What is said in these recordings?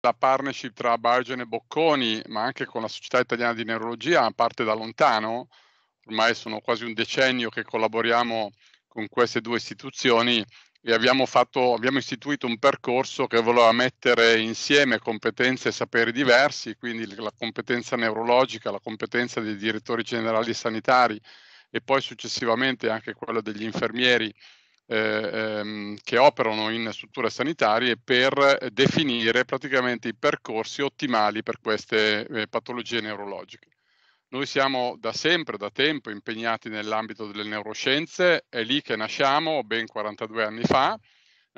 la partnership tra Bargen e Bocconi, ma anche con la Società Italiana di Neurologia, parte da lontano. Ormai sono quasi un decennio che collaboriamo con queste due istituzioni e abbiamo, fatto, abbiamo istituito un percorso che voleva mettere insieme competenze e saperi diversi, quindi la competenza neurologica, la competenza dei direttori generali sanitari e poi successivamente anche quella degli infermieri eh, ehm, che operano in strutture sanitarie per eh, definire praticamente i percorsi ottimali per queste eh, patologie neurologiche. Noi siamo da sempre, da tempo, impegnati nell'ambito delle neuroscienze, è lì che nasciamo, ben 42 anni fa,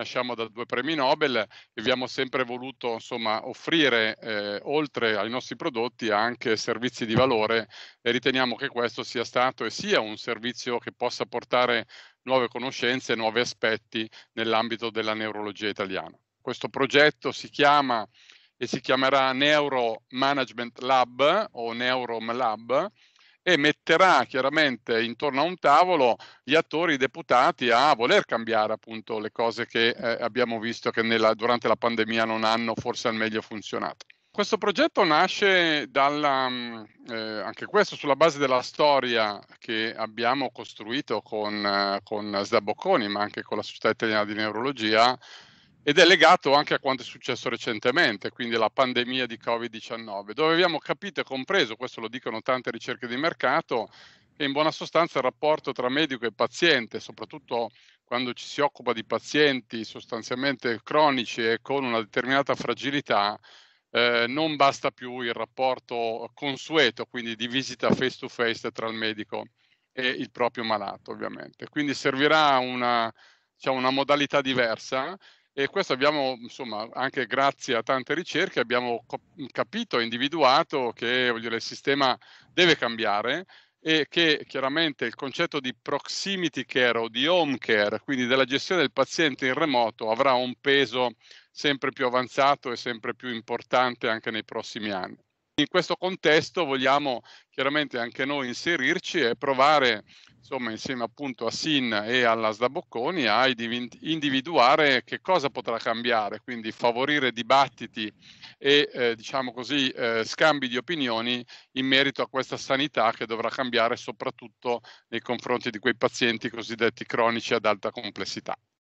nasciamo da due premi Nobel e abbiamo sempre voluto insomma, offrire eh, oltre ai nostri prodotti anche servizi di valore e riteniamo che questo sia stato e sia un servizio che possa portare nuove conoscenze e nuovi aspetti nell'ambito della neurologia italiana. Questo progetto si chiama e si chiamerà Neuro Management Lab o Neurom Lab e metterà chiaramente intorno a un tavolo gli attori deputati a voler cambiare appunto le cose che eh, abbiamo visto che nella, durante la pandemia non hanno forse al meglio funzionato. Questo progetto nasce dalla, mm, eh, anche questo sulla base della storia che abbiamo costruito con, eh, con Sda Bocconi, ma anche con la Società Italiana di Neurologia, ed è legato anche a quanto è successo recentemente, quindi la pandemia di Covid-19, dove abbiamo capito e compreso, questo lo dicono tante ricerche di mercato, che in buona sostanza il rapporto tra medico e paziente, soprattutto quando ci si occupa di pazienti sostanzialmente cronici e con una determinata fragilità, eh, non basta più il rapporto consueto, quindi di visita face to face tra il medico e il proprio malato, ovviamente. Quindi servirà una, diciamo, una modalità diversa e questo abbiamo, insomma, anche grazie a tante ricerche, abbiamo capito e individuato che dire, il sistema deve cambiare e che chiaramente il concetto di proximity care o di home care, quindi della gestione del paziente in remoto, avrà un peso sempre più avanzato e sempre più importante anche nei prossimi anni. In questo contesto vogliamo chiaramente anche noi inserirci e provare insomma, insieme appunto a Sin e all'Asda Bocconi, a individuare che cosa potrà cambiare, quindi favorire dibattiti e eh, diciamo così, eh, scambi di opinioni in merito a questa sanità che dovrà cambiare soprattutto nei confronti di quei pazienti cosiddetti cronici ad alta complessità.